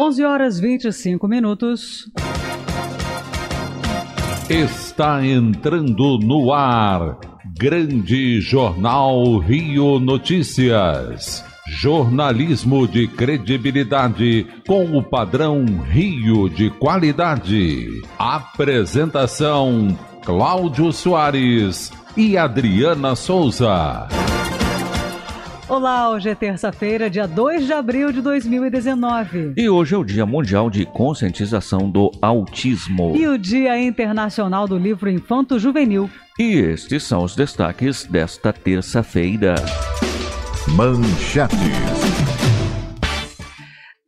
11 horas 25 minutos. Está entrando no ar. Grande Jornal Rio Notícias. Jornalismo de credibilidade com o padrão Rio de qualidade. Apresentação: Cláudio Soares e Adriana Souza. Olá, hoje é terça-feira, dia 2 de abril de 2019. E hoje é o Dia Mundial de Conscientização do Autismo. E o Dia Internacional do Livro Infanto Juvenil. E estes são os destaques desta terça-feira. Manchetes.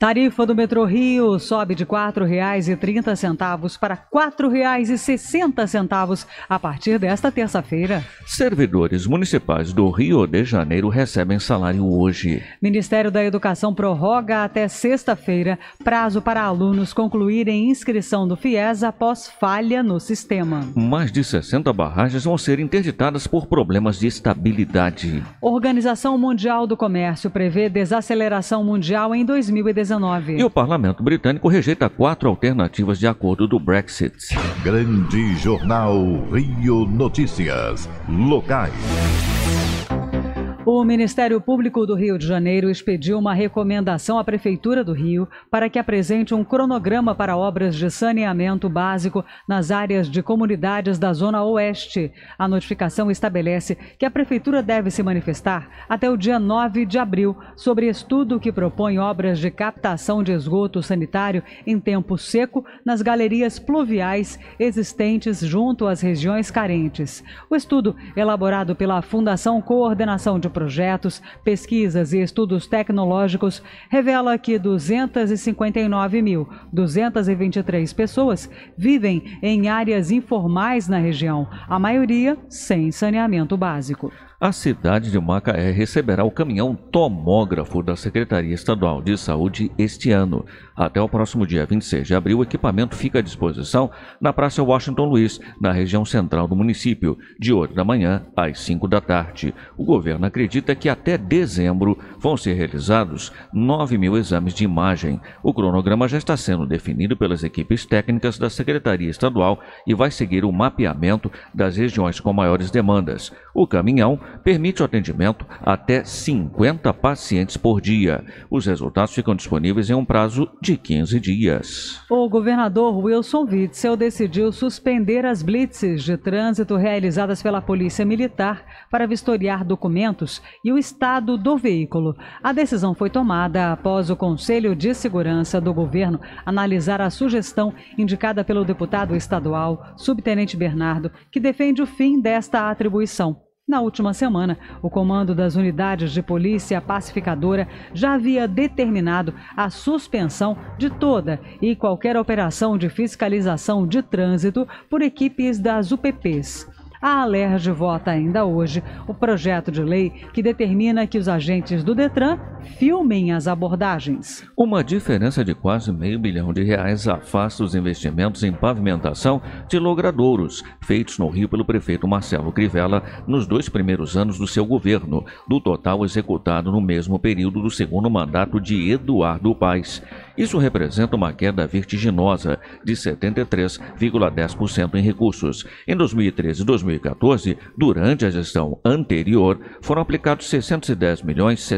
Tarifa do Metrô Rio sobe de R$ 4,30 para R$ 4,60 a partir desta terça-feira. Servidores municipais do Rio de Janeiro recebem salário hoje. Ministério da Educação prorroga até sexta-feira prazo para alunos concluírem inscrição do FIES após falha no sistema. Mais de 60 barragens vão ser interditadas por problemas de estabilidade. Organização Mundial do Comércio prevê desaceleração mundial em 2019 e o parlamento britânico rejeita quatro alternativas de acordo do Brexit. Grande Jornal Rio Notícias. Locais. O Ministério Público do Rio de Janeiro expediu uma recomendação à Prefeitura do Rio para que apresente um cronograma para obras de saneamento básico nas áreas de comunidades da Zona Oeste. A notificação estabelece que a Prefeitura deve se manifestar até o dia 9 de abril sobre estudo que propõe obras de captação de esgoto sanitário em tempo seco nas galerias pluviais existentes junto às regiões carentes. O estudo, elaborado pela Fundação Coordenação de projetos, pesquisas e estudos tecnológicos revela que 259.223 pessoas vivem em áreas informais na região, a maioria sem saneamento básico a cidade de Macaé receberá o caminhão tomógrafo da Secretaria Estadual de Saúde este ano. Até o próximo dia 26 de abril, o equipamento fica à disposição na Praça Washington Luiz, na região central do município, de 8 da manhã às 5 da tarde. O governo acredita que até dezembro vão ser realizados 9 mil exames de imagem. O cronograma já está sendo definido pelas equipes técnicas da Secretaria Estadual e vai seguir o mapeamento das regiões com maiores demandas. O caminhão permite o atendimento até 50 pacientes por dia. Os resultados ficam disponíveis em um prazo de 15 dias. O governador Wilson Witzel decidiu suspender as blitzes de trânsito realizadas pela Polícia Militar para vistoriar documentos e o estado do veículo. A decisão foi tomada após o Conselho de Segurança do governo analisar a sugestão indicada pelo deputado estadual, subtenente Bernardo, que defende o fim desta atribuição. Na última semana, o comando das unidades de polícia pacificadora já havia determinado a suspensão de toda e qualquer operação de fiscalização de trânsito por equipes das UPPs a Alerj vota ainda hoje o projeto de lei que determina que os agentes do Detran filmem as abordagens. Uma diferença de quase meio bilhão de reais afasta os investimentos em pavimentação de logradouros, feitos no Rio pelo prefeito Marcelo Crivella nos dois primeiros anos do seu governo, do total executado no mesmo período do segundo mandato de Eduardo Paes. Isso representa uma queda vertiginosa de 73,10% em recursos. Em 2013 e 2014, durante a gestão anterior, foram aplicados 610 milhões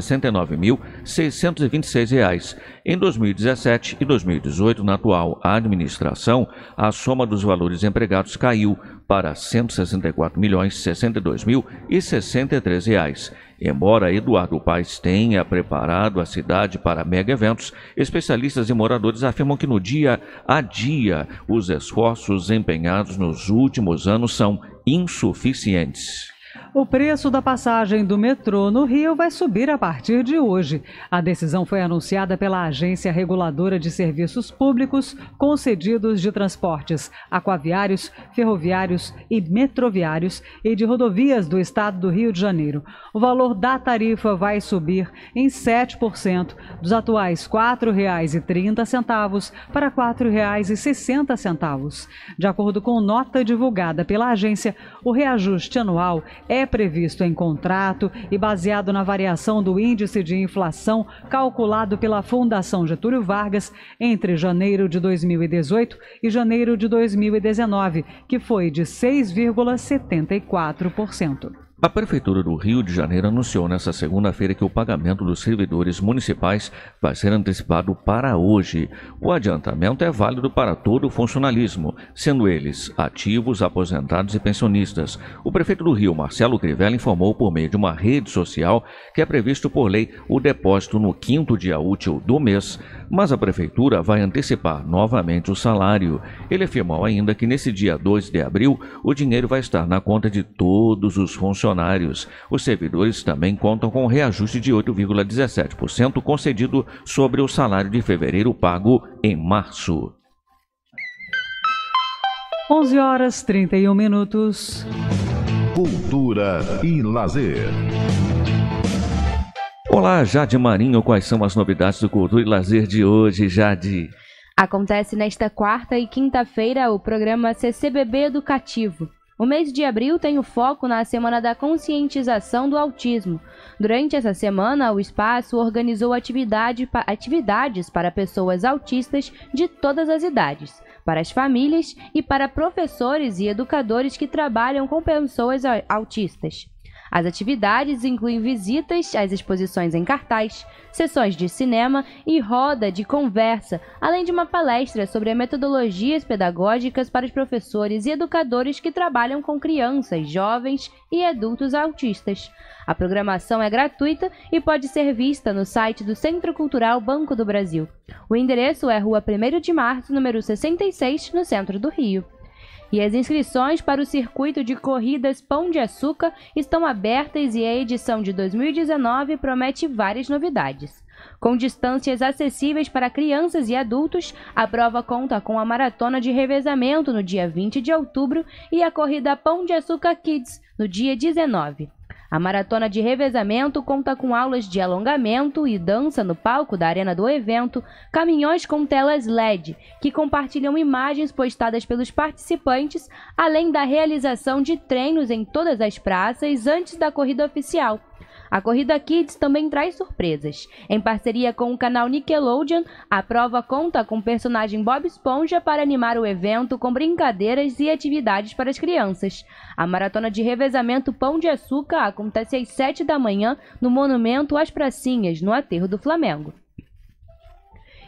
reais. Em 2017 e 2018, na atual administração, a soma dos valores empregados caiu para 164 milhões 62 mil e 63 reais. Embora Eduardo Paes tenha preparado a cidade para mega eventos, especialistas e moradores afirmam que no dia a dia os esforços empenhados nos últimos anos são insuficientes. O preço da passagem do metrô no Rio vai subir a partir de hoje. A decisão foi anunciada pela Agência Reguladora de Serviços Públicos Concedidos de Transportes Aquaviários, Ferroviários e Metroviários e de Rodovias do Estado do Rio de Janeiro. O valor da tarifa vai subir em 7% dos atuais R$ 4,30 para R$ 4,60. De acordo com nota divulgada pela agência, o reajuste anual é é previsto em contrato e baseado na variação do índice de inflação calculado pela Fundação Getúlio Vargas entre janeiro de 2018 e janeiro de 2019, que foi de 6,74%. A Prefeitura do Rio de Janeiro anunciou nesta segunda-feira que o pagamento dos servidores municipais vai ser antecipado para hoje. O adiantamento é válido para todo o funcionalismo, sendo eles ativos, aposentados e pensionistas. O prefeito do Rio, Marcelo Crivella, informou por meio de uma rede social que é previsto por lei o depósito no quinto dia útil do mês, mas a Prefeitura vai antecipar novamente o salário. Ele afirmou ainda que nesse dia 2 de abril o dinheiro vai estar na conta de todos os funcionários funcionários. Os servidores também contam com um reajuste de 8,17% concedido sobre o salário de fevereiro pago em março. 11 horas 31 minutos. Cultura e lazer. Olá, Jade Marinho, quais são as novidades do Cultura e Lazer de hoje, Jade? Acontece nesta quarta e quinta-feira o programa CCBB Educativo, o mês de abril tem o foco na Semana da Conscientização do Autismo. Durante essa semana, o espaço organizou atividade, atividades para pessoas autistas de todas as idades, para as famílias e para professores e educadores que trabalham com pessoas autistas. As atividades incluem visitas às exposições em cartaz, sessões de cinema e roda de conversa, além de uma palestra sobre metodologias pedagógicas para os professores e educadores que trabalham com crianças, jovens e adultos autistas. A programação é gratuita e pode ser vista no site do Centro Cultural Banco do Brasil. O endereço é Rua 1 de Março, número 66, no centro do Rio. E as inscrições para o circuito de corridas Pão de Açúcar estão abertas e a edição de 2019 promete várias novidades. Com distâncias acessíveis para crianças e adultos, a prova conta com a maratona de revezamento no dia 20 de outubro e a corrida Pão de Açúcar Kids no dia 19. A maratona de revezamento conta com aulas de alongamento e dança no palco da arena do evento, caminhões com telas LED, que compartilham imagens postadas pelos participantes, além da realização de treinos em todas as praças antes da corrida oficial. A Corrida Kids também traz surpresas. Em parceria com o canal Nickelodeon, a prova conta com o personagem Bob Esponja para animar o evento com brincadeiras e atividades para as crianças. A maratona de revezamento Pão de Açúcar acontece às 7 da manhã no Monumento às Pracinhas, no Aterro do Flamengo.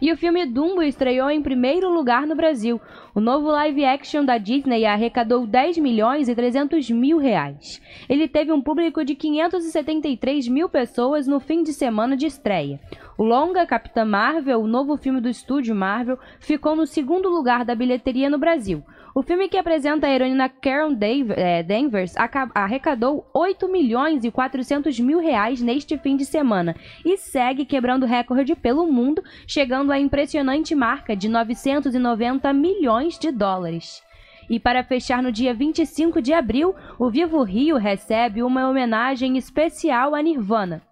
E o filme Dumbo estreou em primeiro lugar no Brasil. O novo live action da Disney arrecadou 10 milhões e 300 mil reais. Ele teve um público de 573 mil pessoas no fim de semana de estreia. O longa Capitã Marvel, o novo filme do estúdio Marvel, ficou no segundo lugar da bilheteria no Brasil. O filme que apresenta a heroína Karen é, Danvers arrecadou 8 milhões e 400 mil reais neste fim de semana e segue quebrando recorde pelo mundo, chegando à impressionante marca de 990 milhões de dólares. E para fechar no dia 25 de abril, o Vivo Rio recebe uma homenagem especial a Nirvana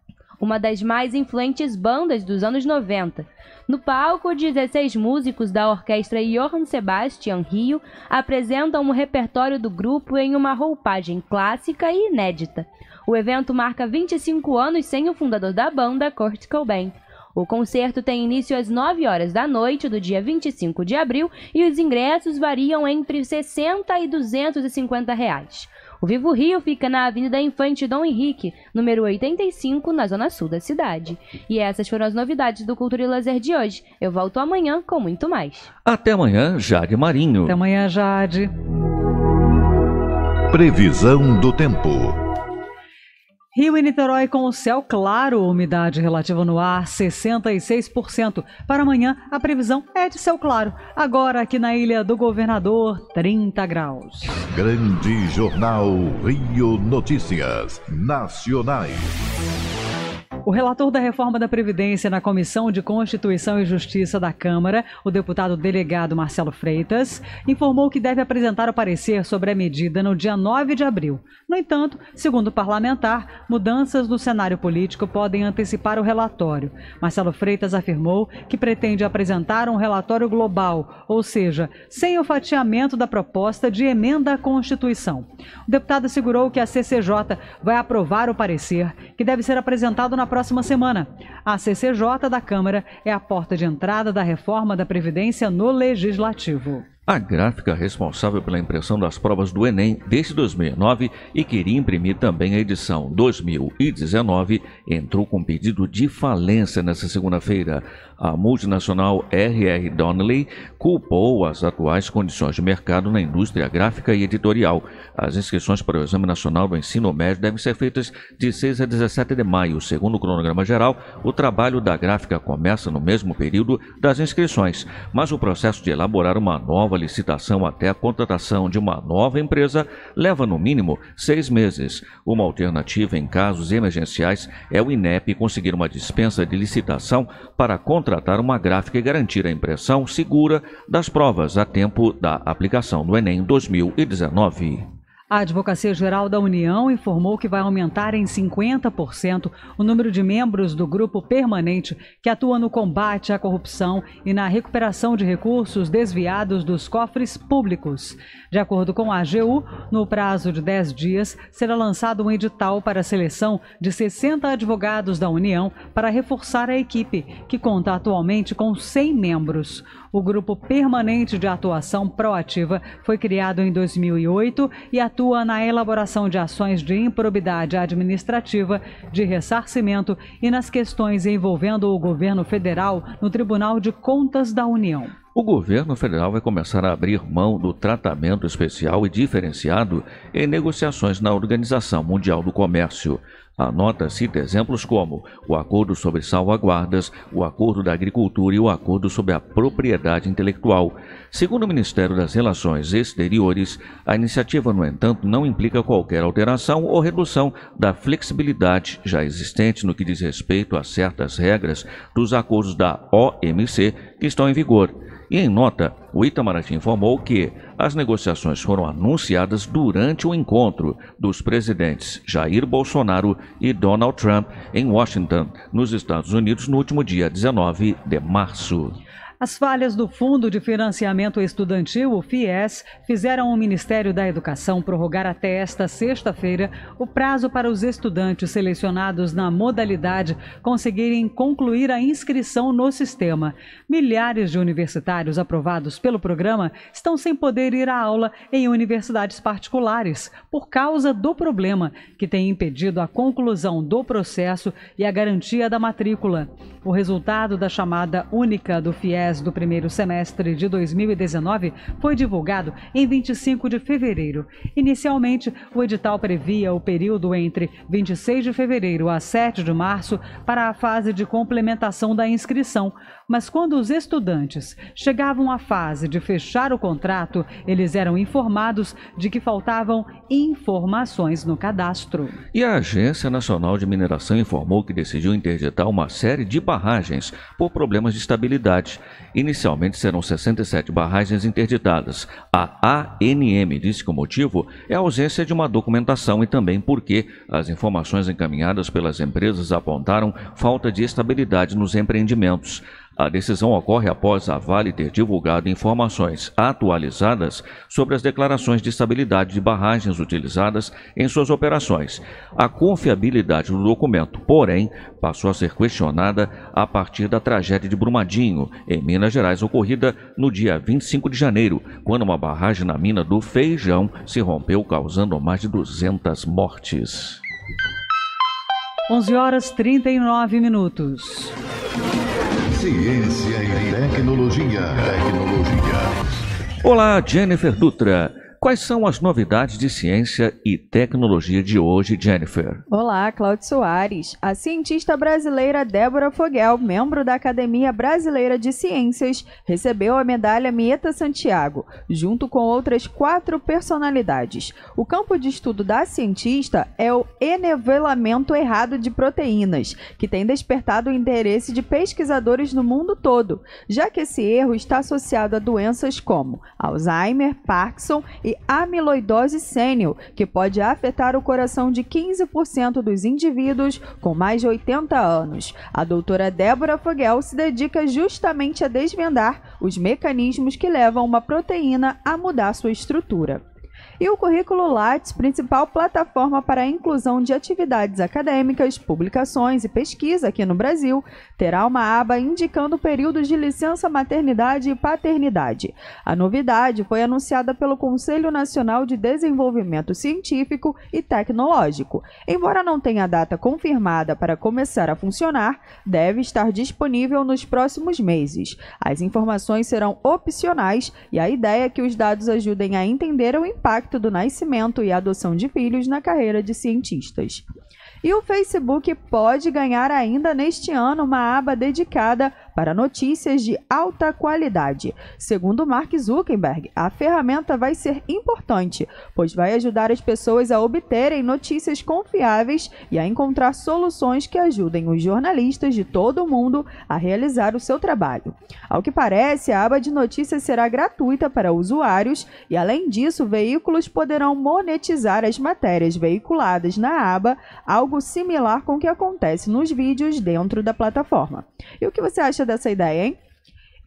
uma das mais influentes bandas dos anos 90. No palco, 16 músicos da orquestra Johann Sebastian Rio apresentam um repertório do grupo em uma roupagem clássica e inédita. O evento marca 25 anos sem o fundador da banda, Kurt Cobain. O concerto tem início às 9 horas da noite do dia 25 de abril e os ingressos variam entre 60 e 250 reais. O Vivo Rio fica na Avenida Infante Dom Henrique, número 85, na zona sul da cidade. E essas foram as novidades do Cultura e Lazer de hoje. Eu volto amanhã com muito mais. Até amanhã, Jade Marinho. Até amanhã, Jade. Previsão do tempo. Rio e Niterói com o céu claro, umidade relativa no ar 66%. Para amanhã, a previsão é de céu claro. Agora aqui na Ilha do Governador, 30 graus. Grande Jornal Rio Notícias Nacionais. O relator da reforma da Previdência na Comissão de Constituição e Justiça da Câmara, o deputado delegado Marcelo Freitas, informou que deve apresentar o parecer sobre a medida no dia 9 de abril. No entanto, segundo o parlamentar, mudanças no cenário político podem antecipar o relatório. Marcelo Freitas afirmou que pretende apresentar um relatório global, ou seja, sem o fatiamento da proposta de emenda à Constituição. O deputado assegurou que a CCJ vai aprovar o parecer, que deve ser apresentado na próxima semana. A CCJ da Câmara é a porta de entrada da reforma da Previdência no Legislativo. A gráfica responsável pela impressão das provas do Enem desde 2009 e queria imprimir também a edição 2019 entrou com pedido de falência nesta segunda-feira. A multinacional RR Donnelly culpou as atuais condições de mercado na indústria gráfica e editorial. As inscrições para o Exame Nacional do Ensino Médio devem ser feitas de 6 a 17 de maio. Segundo o cronograma geral, o trabalho da gráfica começa no mesmo período das inscrições, mas o processo de elaborar uma nova nova licitação até a contratação de uma nova empresa leva no mínimo seis meses. Uma alternativa em casos emergenciais é o INEP conseguir uma dispensa de licitação para contratar uma gráfica e garantir a impressão segura das provas a tempo da aplicação do Enem 2019. A Advocacia Geral da União informou que vai aumentar em 50% o número de membros do grupo permanente que atua no combate à corrupção e na recuperação de recursos desviados dos cofres públicos. De acordo com a AGU, no prazo de 10 dias, será lançado um edital para a seleção de 60 advogados da União para reforçar a equipe, que conta atualmente com 100 membros. O Grupo Permanente de Atuação Proativa foi criado em 2008 e atua na elaboração de ações de improbidade administrativa, de ressarcimento e nas questões envolvendo o governo federal no Tribunal de Contas da União. O governo federal vai começar a abrir mão do tratamento especial e diferenciado em negociações na Organização Mundial do Comércio. Anota-se exemplos como o Acordo sobre Salvaguardas, o Acordo da Agricultura e o Acordo sobre a Propriedade Intelectual. Segundo o Ministério das Relações Exteriores, a iniciativa, no entanto, não implica qualquer alteração ou redução da flexibilidade já existente no que diz respeito a certas regras dos acordos da OMC que estão em vigor. E em nota, o Itamaraty informou que as negociações foram anunciadas durante o encontro dos presidentes Jair Bolsonaro e Donald Trump em Washington, nos Estados Unidos, no último dia 19 de março. As falhas do Fundo de Financiamento Estudantil, o FIES, fizeram o Ministério da Educação prorrogar até esta sexta-feira o prazo para os estudantes selecionados na modalidade conseguirem concluir a inscrição no sistema. Milhares de universitários aprovados pelo programa estão sem poder ir à aula em universidades particulares por causa do problema que tem impedido a conclusão do processo e a garantia da matrícula. O resultado da chamada única do FIES do primeiro semestre de 2019 foi divulgado em 25 de fevereiro. Inicialmente, o edital previa o período entre 26 de fevereiro a 7 de março para a fase de complementação da inscrição, mas quando os estudantes chegavam à fase de fechar o contrato, eles eram informados de que faltavam informações no cadastro. E a Agência Nacional de Mineração informou que decidiu interditar uma série de barragens por problemas de estabilidade Inicialmente serão 67 barragens interditadas. A ANM disse que o motivo é a ausência de uma documentação e também porque as informações encaminhadas pelas empresas apontaram falta de estabilidade nos empreendimentos. A decisão ocorre após a Vale ter divulgado informações atualizadas sobre as declarações de estabilidade de barragens utilizadas em suas operações. A confiabilidade do documento, porém, passou a ser questionada a partir da tragédia de Brumadinho, em Minas Gerais, ocorrida no dia 25 de janeiro, quando uma barragem na mina do Feijão se rompeu, causando mais de 200 mortes. 11 horas 39 minutos. Ciência e tecnologia. Tecnologia. Olá, Jennifer Dutra. Quais são as novidades de ciência e tecnologia de hoje, Jennifer? Olá, Cláudio Soares. A cientista brasileira Débora Foguel, membro da Academia Brasileira de Ciências, recebeu a medalha Mieta Santiago, junto com outras quatro personalidades. O campo de estudo da cientista é o enevelamento errado de proteínas, que tem despertado o interesse de pesquisadores no mundo todo, já que esse erro está associado a doenças como Alzheimer, Parkinson e e amiloidose sênior, que pode afetar o coração de 15% dos indivíduos com mais de 80 anos. A doutora Débora Fogel se dedica justamente a desvendar os mecanismos que levam uma proteína a mudar sua estrutura e o Currículo Lattes, principal plataforma para a inclusão de atividades acadêmicas, publicações e pesquisa aqui no Brasil, terá uma aba indicando períodos de licença maternidade e paternidade. A novidade foi anunciada pelo Conselho Nacional de Desenvolvimento Científico e Tecnológico. Embora não tenha data confirmada para começar a funcionar, deve estar disponível nos próximos meses. As informações serão opcionais e a ideia é que os dados ajudem a entender o impacto impacto do nascimento e adoção de filhos na carreira de cientistas. E o Facebook pode ganhar ainda neste ano uma aba dedicada para notícias de alta qualidade. Segundo Mark Zuckerberg, a ferramenta vai ser importante, pois vai ajudar as pessoas a obterem notícias confiáveis e a encontrar soluções que ajudem os jornalistas de todo o mundo a realizar o seu trabalho. Ao que parece, a aba de notícias será gratuita para usuários e, além disso, veículos poderão monetizar as matérias veiculadas na aba, algo similar com o que acontece nos vídeos dentro da plataforma. E o que você acha gosta dessa ideia, hein?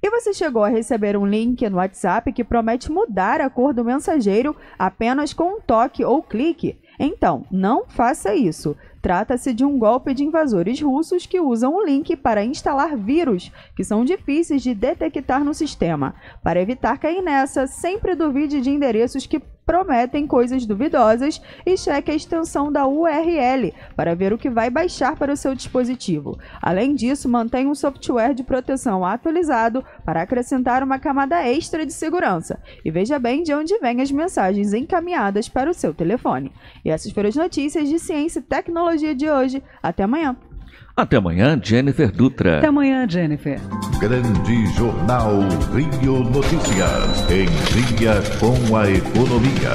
E você chegou a receber um link no WhatsApp que promete mudar a cor do mensageiro apenas com um toque ou clique? Então, não faça isso. Trata-se de um golpe de invasores russos que usam o link para instalar vírus que são difíceis de detectar no sistema. Para evitar cair nessa, sempre duvide de endereços que prometem coisas duvidosas e cheque a extensão da URL para ver o que vai baixar para o seu dispositivo. Além disso, mantenha um software de proteção atualizado para acrescentar uma camada extra de segurança. E veja bem de onde vêm as mensagens encaminhadas para o seu telefone. E essas foram as notícias de ciência e tecnologia de hoje. Até amanhã! Até amanhã, Jennifer Dutra. Até amanhã, Jennifer. Grande Jornal Rio Notícias. Em dia com a economia.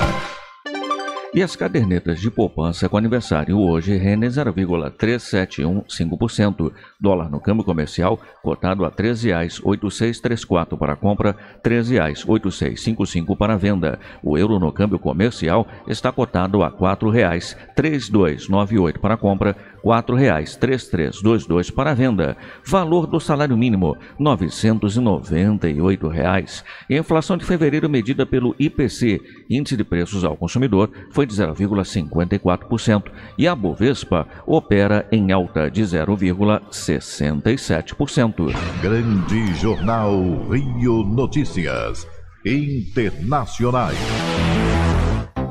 E as cadernetas de poupança com aniversário hoje rendem 0,3715%. Dólar no câmbio comercial cotado a R$ 13,8634 para compra, R$ 13,8655 para venda. O euro no câmbio comercial está cotado a R$ 4,3298 para compra, quatro reais, três, três, dois, dois para venda. Valor do salário mínimo, novecentos e noventa e oito reais. Inflação de fevereiro medida pelo IPC, Índice de Preços ao Consumidor, foi de 0,54% e a Bovespa opera em alta de 0,67%. Grande Jornal Rio Notícias Internacionais.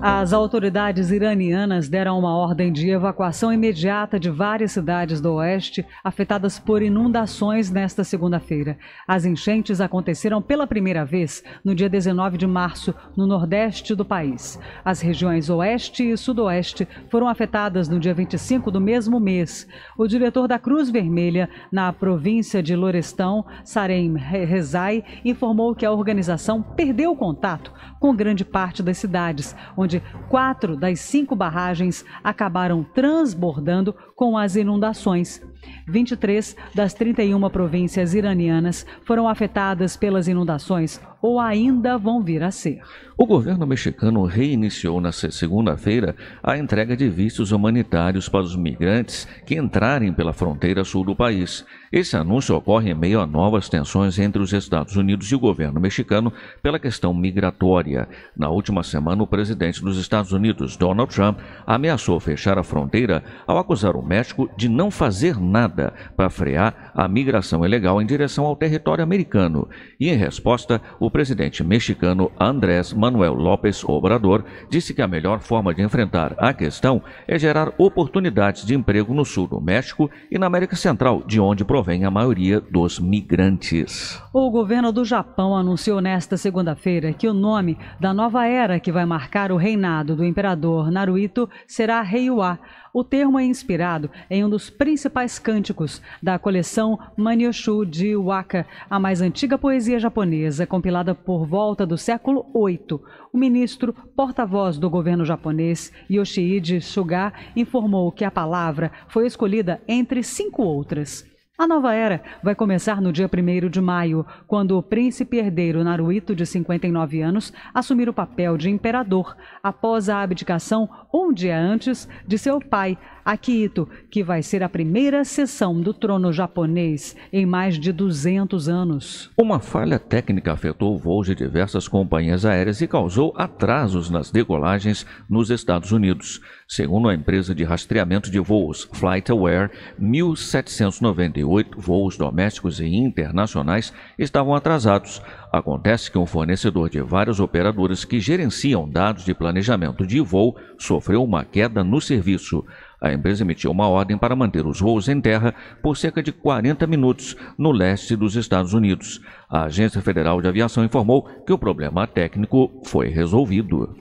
As autoridades iranianas deram uma ordem de evacuação imediata de várias cidades do oeste afetadas por inundações nesta segunda-feira. As enchentes aconteceram pela primeira vez no dia 19 de março no nordeste do país. As regiões oeste e sudoeste foram afetadas no dia 25 do mesmo mês. O diretor da Cruz Vermelha na província de Lorestão, Sarem Rezai, informou que a organização perdeu contato com grande parte das cidades onde onde quatro das cinco barragens acabaram transbordando com as inundações. 23 das 31 províncias iranianas foram afetadas pelas inundações ou ainda vão vir a ser. O governo mexicano reiniciou na segunda-feira a entrega de vistos humanitários para os migrantes que entrarem pela fronteira sul do país. Esse anúncio ocorre em meio a novas tensões entre os Estados Unidos e o governo mexicano pela questão migratória. Na última semana, o presidente dos Estados Unidos, Donald Trump, ameaçou fechar a fronteira ao acusar o México de não fazer nada armada para frear a migração ilegal é em direção ao território americano. E em resposta, o presidente mexicano Andrés Manuel López Obrador disse que a melhor forma de enfrentar a questão é gerar oportunidades de emprego no sul do México e na América Central, de onde provém a maioria dos migrantes. O governo do Japão anunciou nesta segunda-feira que o nome da nova era que vai marcar o reinado do imperador Naruhito será Reiwa. O termo é inspirado em um dos principais cânticos da coleção Manyoshu de Waka, a mais antiga poesia japonesa, compilada por volta do século VIII. O ministro porta-voz do governo japonês, Yoshihide Suga, informou que a palavra foi escolhida entre cinco outras. A nova era vai começar no dia 1 de maio, quando o príncipe herdeiro Naruhito, de 59 anos, assumir o papel de imperador, após a abdicação um dia antes de seu pai, Akito, que vai ser a primeira sessão do trono japonês em mais de 200 anos. Uma falha técnica afetou voos de diversas companhias aéreas e causou atrasos nas decolagens nos Estados Unidos. Segundo a empresa de rastreamento de voos FlightAware, 1.798 voos domésticos e internacionais estavam atrasados. Acontece que um fornecedor de vários operadores que gerenciam dados de planejamento de voo sofreu uma queda no serviço. A empresa emitiu uma ordem para manter os voos em terra por cerca de 40 minutos no leste dos Estados Unidos. A Agência Federal de Aviação informou que o problema técnico foi resolvido.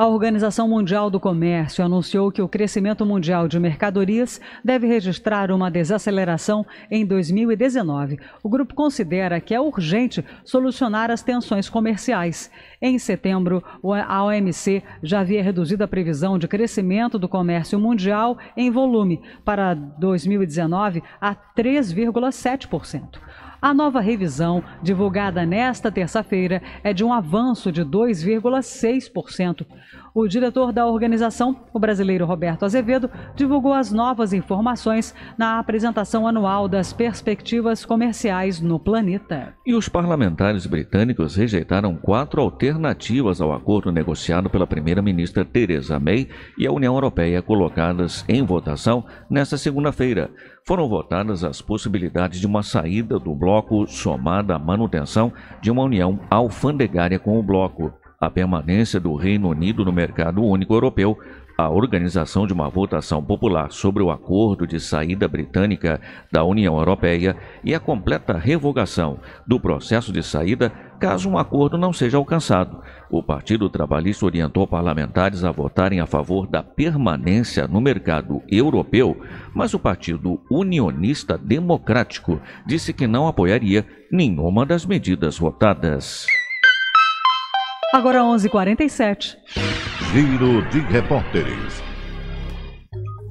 A Organização Mundial do Comércio anunciou que o crescimento mundial de mercadorias deve registrar uma desaceleração em 2019. O grupo considera que é urgente solucionar as tensões comerciais. Em setembro, a OMC já havia reduzido a previsão de crescimento do comércio mundial em volume para 2019 a 3,7%. A nova revisão, divulgada nesta terça-feira, é de um avanço de 2,6% o diretor da organização, o brasileiro Roberto Azevedo, divulgou as novas informações na apresentação anual das perspectivas comerciais no planeta. E os parlamentares britânicos rejeitaram quatro alternativas ao acordo negociado pela primeira-ministra Theresa May e a União Europeia colocadas em votação nesta segunda-feira. Foram votadas as possibilidades de uma saída do bloco somada à manutenção de uma união alfandegária com o bloco a permanência do Reino Unido no mercado único europeu, a organização de uma votação popular sobre o acordo de saída britânica da União Europeia e a completa revogação do processo de saída caso um acordo não seja alcançado. O Partido Trabalhista orientou parlamentares a votarem a favor da permanência no mercado europeu, mas o Partido Unionista Democrático disse que não apoiaria nenhuma das medidas votadas. Agora 11:47. h 47 Giro de repórteres.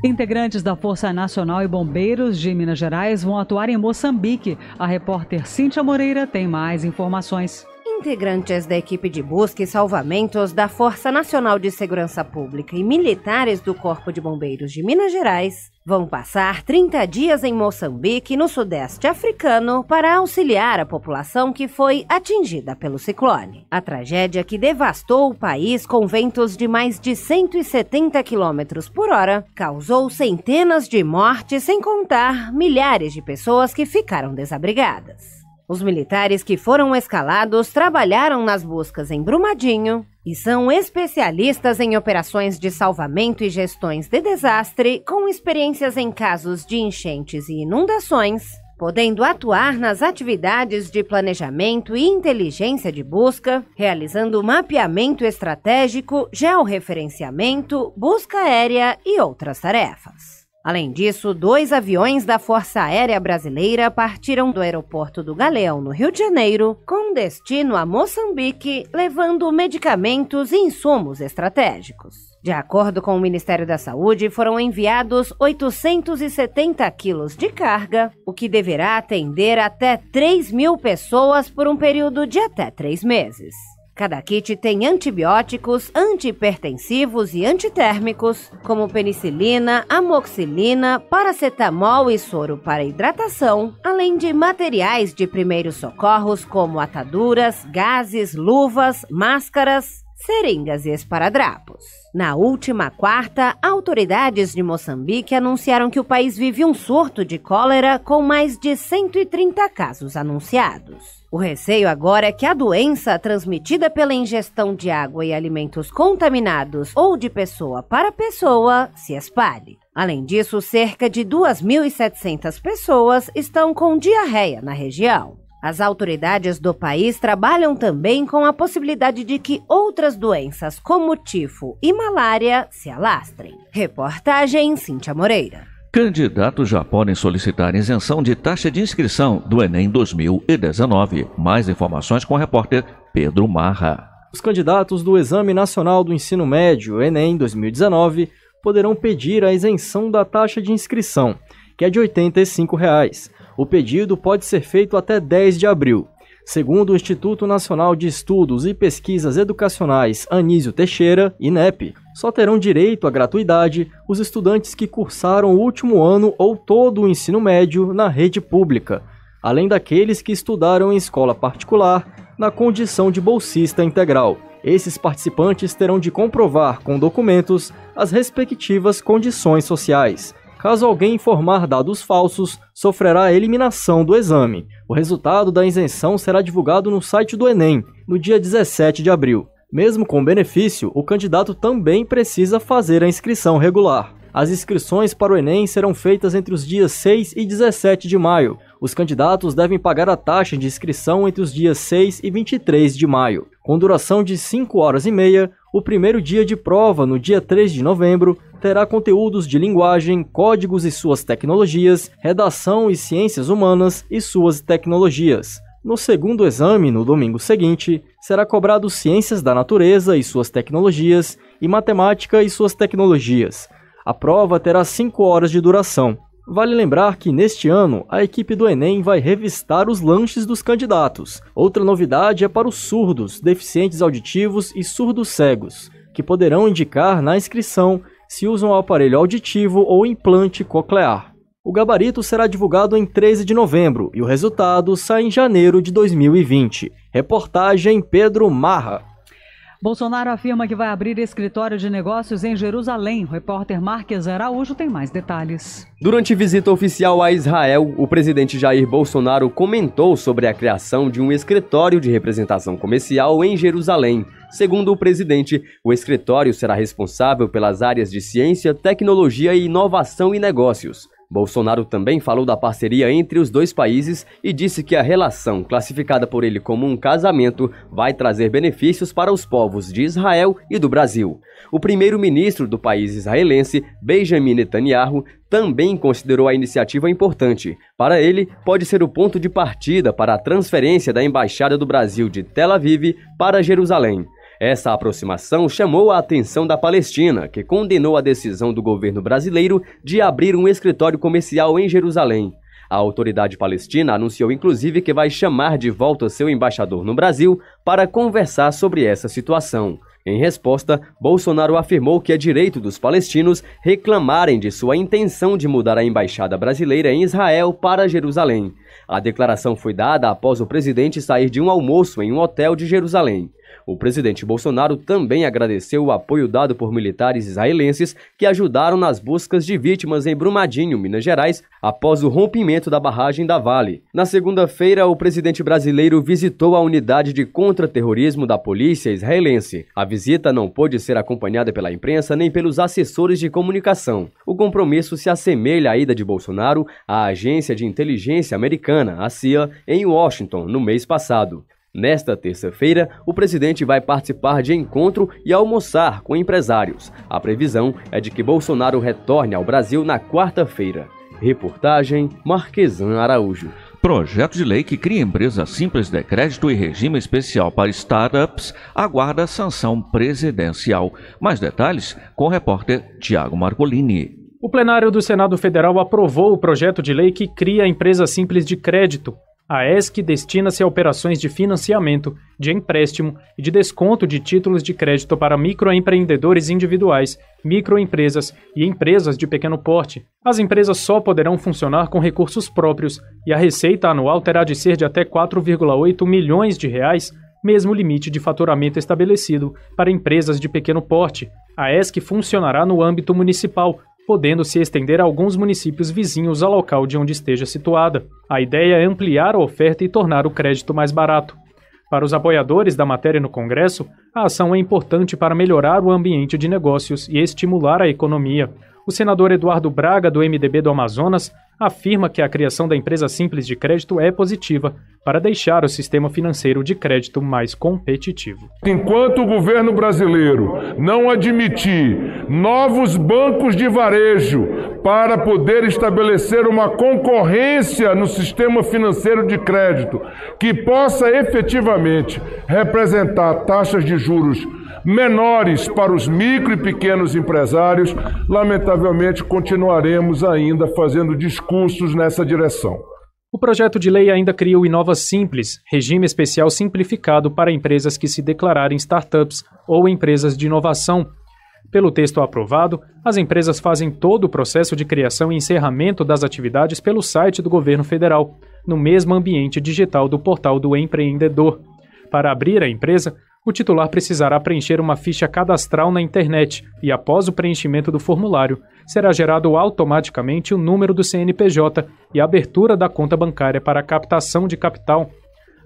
Integrantes da Força Nacional e Bombeiros de Minas Gerais vão atuar em Moçambique. A repórter Cíntia Moreira tem mais informações. Integrantes da equipe de busca e salvamentos da Força Nacional de Segurança Pública e militares do Corpo de Bombeiros de Minas Gerais vão passar 30 dias em Moçambique, no Sudeste Africano, para auxiliar a população que foi atingida pelo ciclone. A tragédia que devastou o país com ventos de mais de 170 km por hora causou centenas de mortes, sem contar milhares de pessoas que ficaram desabrigadas. Os militares que foram escalados trabalharam nas buscas em Brumadinho e são especialistas em operações de salvamento e gestões de desastre, com experiências em casos de enchentes e inundações, podendo atuar nas atividades de planejamento e inteligência de busca, realizando mapeamento estratégico, georreferenciamento, busca aérea e outras tarefas. Além disso, dois aviões da Força Aérea Brasileira partiram do aeroporto do Galeão, no Rio de Janeiro, com destino a Moçambique, levando medicamentos e insumos estratégicos. De acordo com o Ministério da Saúde, foram enviados 870 quilos de carga, o que deverá atender até 3 mil pessoas por um período de até três meses. Cada kit tem antibióticos, antipertensivos e antitérmicos, como penicilina, amoxilina, paracetamol e soro para hidratação, além de materiais de primeiros socorros como ataduras, gases, luvas, máscaras, seringas e esparadrapos. Na última quarta, autoridades de Moçambique anunciaram que o país vive um surto de cólera com mais de 130 casos anunciados. O receio agora é que a doença transmitida pela ingestão de água e alimentos contaminados ou de pessoa para pessoa se espalhe. Além disso, cerca de 2.700 pessoas estão com diarreia na região. As autoridades do país trabalham também com a possibilidade de que outras doenças, como tifo e malária, se alastrem. Reportagem Cíntia Moreira. Candidatos já podem solicitar isenção de taxa de inscrição do Enem 2019. Mais informações com o repórter Pedro Marra. Os candidatos do Exame Nacional do Ensino Médio, Enem 2019, poderão pedir a isenção da taxa de inscrição, que é de R$ 85. Reais. O pedido pode ser feito até 10 de abril. Segundo o Instituto Nacional de Estudos e Pesquisas Educacionais Anísio Teixeira, INEP, só terão direito à gratuidade os estudantes que cursaram o último ano ou todo o ensino médio na rede pública, além daqueles que estudaram em escola particular na condição de bolsista integral. Esses participantes terão de comprovar com documentos as respectivas condições sociais. Caso alguém informar dados falsos, sofrerá a eliminação do exame. O resultado da isenção será divulgado no site do Enem, no dia 17 de abril. Mesmo com benefício, o candidato também precisa fazer a inscrição regular. As inscrições para o Enem serão feitas entre os dias 6 e 17 de maio. Os candidatos devem pagar a taxa de inscrição entre os dias 6 e 23 de maio, com duração de 5 horas e meia, o primeiro dia de prova, no dia 3 de novembro, terá conteúdos de linguagem, códigos e suas tecnologias, redação e ciências humanas e suas tecnologias. No segundo exame, no domingo seguinte, será cobrado Ciências da Natureza e suas tecnologias e Matemática e suas tecnologias. A prova terá 5 horas de duração. Vale lembrar que neste ano a equipe do Enem vai revistar os lanches dos candidatos. Outra novidade é para os surdos, deficientes auditivos e surdos cegos, que poderão indicar na inscrição se usam aparelho auditivo ou implante coclear. O gabarito será divulgado em 13 de novembro e o resultado sai em janeiro de 2020. Reportagem Pedro Marra. Bolsonaro afirma que vai abrir escritório de negócios em Jerusalém. O repórter Marques Araújo tem mais detalhes. Durante visita oficial a Israel, o presidente Jair Bolsonaro comentou sobre a criação de um escritório de representação comercial em Jerusalém. Segundo o presidente, o escritório será responsável pelas áreas de ciência, tecnologia, inovação e negócios. Bolsonaro também falou da parceria entre os dois países e disse que a relação, classificada por ele como um casamento, vai trazer benefícios para os povos de Israel e do Brasil. O primeiro-ministro do país israelense, Benjamin Netanyahu, também considerou a iniciativa importante. Para ele, pode ser o ponto de partida para a transferência da Embaixada do Brasil de Tel Aviv para Jerusalém. Essa aproximação chamou a atenção da Palestina, que condenou a decisão do governo brasileiro de abrir um escritório comercial em Jerusalém. A autoridade palestina anunciou inclusive que vai chamar de volta seu embaixador no Brasil para conversar sobre essa situação. Em resposta, Bolsonaro afirmou que é direito dos palestinos reclamarem de sua intenção de mudar a embaixada brasileira em Israel para Jerusalém. A declaração foi dada após o presidente sair de um almoço em um hotel de Jerusalém. O presidente Bolsonaro também agradeceu o apoio dado por militares israelenses que ajudaram nas buscas de vítimas em Brumadinho, Minas Gerais, após o rompimento da barragem da Vale. Na segunda-feira, o presidente brasileiro visitou a unidade de contra-terrorismo da polícia israelense. A visita não pôde ser acompanhada pela imprensa nem pelos assessores de comunicação. O compromisso se assemelha à ida de Bolsonaro à agência de inteligência americana, a CIA, em Washington, no mês passado. Nesta terça-feira, o presidente vai participar de encontro e almoçar com empresários. A previsão é de que Bolsonaro retorne ao Brasil na quarta-feira. Reportagem Marquesan Araújo. Projeto de lei que cria empresa simples de crédito e regime especial para startups aguarda sanção presidencial. Mais detalhes com o repórter Tiago Marcolini. O plenário do Senado Federal aprovou o projeto de lei que cria a empresa simples de crédito a ESC destina-se a operações de financiamento, de empréstimo e de desconto de títulos de crédito para microempreendedores individuais, microempresas e empresas de pequeno porte. As empresas só poderão funcionar com recursos próprios e a receita anual terá de ser de até 4,8 milhões de reais, mesmo limite de faturamento estabelecido para empresas de pequeno porte. A ESC funcionará no âmbito municipal, podendo se estender a alguns municípios vizinhos ao local de onde esteja situada. A ideia é ampliar a oferta e tornar o crédito mais barato. Para os apoiadores da matéria no Congresso, a ação é importante para melhorar o ambiente de negócios e estimular a economia o senador Eduardo Braga, do MDB do Amazonas, afirma que a criação da empresa simples de crédito é positiva para deixar o sistema financeiro de crédito mais competitivo. Enquanto o governo brasileiro não admitir novos bancos de varejo para poder estabelecer uma concorrência no sistema financeiro de crédito que possa efetivamente representar taxas de juros menores para os micro e pequenos empresários, lamentavelmente continuaremos ainda fazendo discursos nessa direção. O projeto de lei ainda cria o Inova Simples, regime especial simplificado para empresas que se declararem startups ou empresas de inovação. Pelo texto aprovado, as empresas fazem todo o processo de criação e encerramento das atividades pelo site do governo federal, no mesmo ambiente digital do portal do empreendedor. Para abrir a empresa, o titular precisará preencher uma ficha cadastral na internet e, após o preenchimento do formulário, será gerado automaticamente o número do CNPJ e a abertura da conta bancária para captação de capital.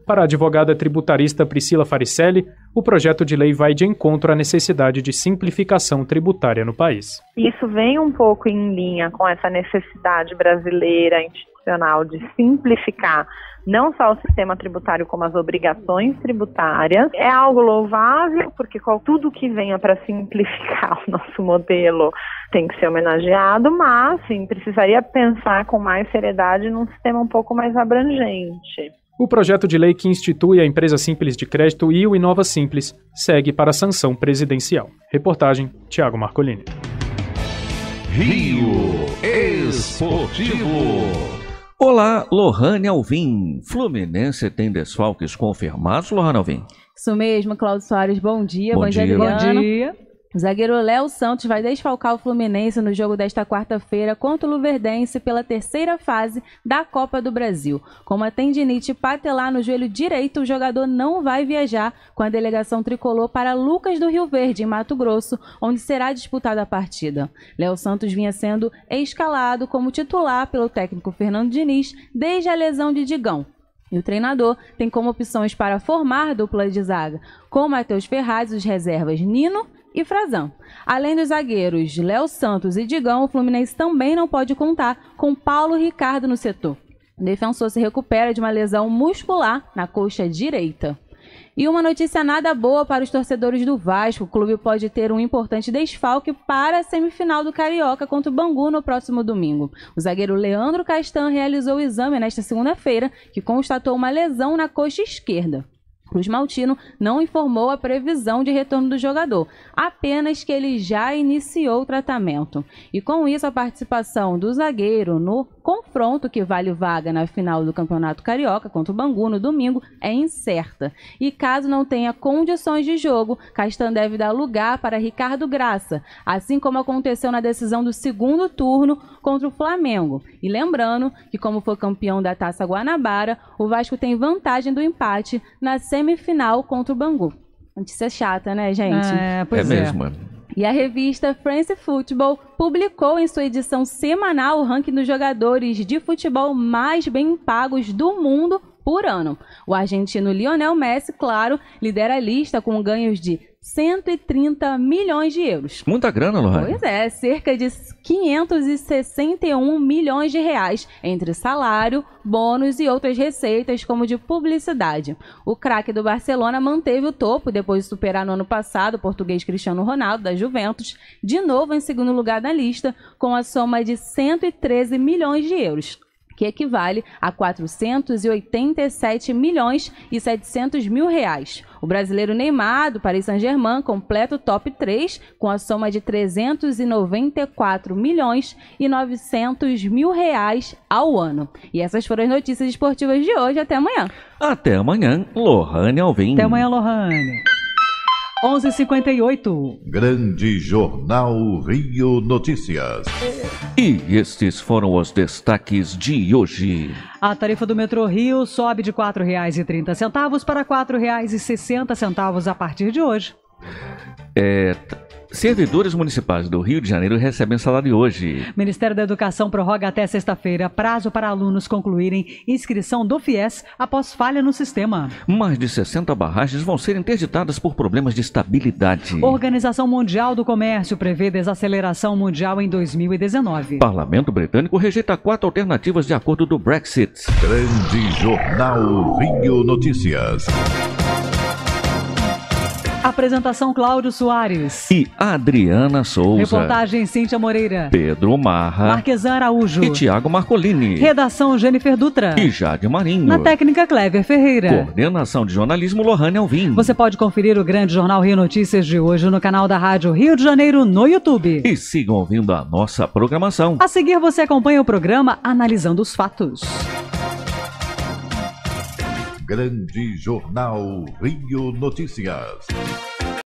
Para a advogada tributarista Priscila Faricelli, o projeto de lei vai de encontro à necessidade de simplificação tributária no país. Isso vem um pouco em linha com essa necessidade brasileira institucional de simplificar não só o sistema tributário, como as obrigações tributárias. É algo louvável, porque tudo que venha para simplificar o nosso modelo tem que ser homenageado, mas sim, precisaria pensar com mais seriedade num sistema um pouco mais abrangente. O projeto de lei que institui a Empresa Simples de Crédito e o Inova Simples segue para a sanção presidencial. Reportagem Tiago Marcolini. Rio Esportivo. Olá, Lohane Alvim. Fluminense tem desfalques confirmados, Lohane Alvim? Isso mesmo, Cláudio Soares, bom dia. Bom, bom dia, dia, Bom dia. O zagueiro Léo Santos vai desfalcar o Fluminense no jogo desta quarta-feira contra o Luverdense pela terceira fase da Copa do Brasil. Com uma tendinite patelar no joelho direito, o jogador não vai viajar com a delegação tricolor para Lucas do Rio Verde, em Mato Grosso, onde será disputada a partida. Léo Santos vinha sendo escalado como titular pelo técnico Fernando Diniz desde a lesão de Digão, e o treinador tem como opções para formar dupla de zaga com Matheus Ferraz, os reservas Nino e Frazão. Além dos zagueiros Léo Santos e Digão, o Fluminense também não pode contar com Paulo Ricardo no setor. O defensor se recupera de uma lesão muscular na coxa direita. E uma notícia nada boa para os torcedores do Vasco. O clube pode ter um importante desfalque para a semifinal do Carioca contra o Bangu no próximo domingo. O zagueiro Leandro Castan realizou o exame nesta segunda-feira, que constatou uma lesão na coxa esquerda. Cruz Maltino não informou a previsão de retorno do jogador, apenas que ele já iniciou o tratamento. E com isso, a participação do zagueiro no confronto que vale vaga na final do Campeonato Carioca contra o Bangu no domingo é incerta. E caso não tenha condições de jogo, Castan deve dar lugar para Ricardo Graça, assim como aconteceu na decisão do segundo turno contra o Flamengo. E lembrando que, como foi campeão da Taça Guanabara, o Vasco tem vantagem do empate na semifinal semifinal contra o Bangu. Notícia chata, né, gente? É, pois é. é. mesmo. É. E a revista France Football publicou em sua edição semanal o ranking dos jogadores de futebol mais bem pagos do mundo por ano. O argentino Lionel Messi, claro, lidera a lista com ganhos de 130 milhões de euros. Muita grana, Lohane. Pois é, cerca de 561 milhões de reais entre salário, bônus e outras receitas, como de publicidade. O craque do Barcelona manteve o topo depois de superar no ano passado o português Cristiano Ronaldo, da Juventus, de novo em segundo lugar na lista, com a soma de 113 milhões de euros que equivale a 487 milhões e 700 mil reais. O brasileiro Neymar, do Paris Saint-Germain, completa o top 3 com a soma de 394 milhões e 900 mil reais ao ano. E essas foram as notícias esportivas de hoje. Até amanhã. Até amanhã, Lohane Alvim. Até amanhã, Lohane. 11:58. Grande Jornal Rio Notícias. E estes foram os destaques de hoje. A tarifa do metrô Rio sobe de R$ 4,30 para R$ 4,60 a partir de hoje. É, Servidores municipais do Rio de Janeiro recebem salário hoje. Ministério da Educação prorroga até sexta-feira prazo para alunos concluírem inscrição do FIES após falha no sistema. Mais de 60 barragens vão ser interditadas por problemas de estabilidade. Organização Mundial do Comércio prevê desaceleração mundial em 2019. Parlamento britânico rejeita quatro alternativas de acordo do Brexit. Grande Jornal Rio Notícias. Apresentação Cláudio Soares. E Adriana Souza. Reportagem Cíntia Moreira. Pedro Marra. Marquesan Araújo. E Tiago Marcolini. Redação Jennifer Dutra. E Jade Marinho. Na técnica Clever Ferreira. Coordenação de jornalismo Lohane Alvim. Você pode conferir o grande jornal Rio Notícias de hoje no canal da Rádio Rio de Janeiro no YouTube. E sigam ouvindo a nossa programação. A seguir você acompanha o programa Analisando os Fatos grande jornal Rio Notícias.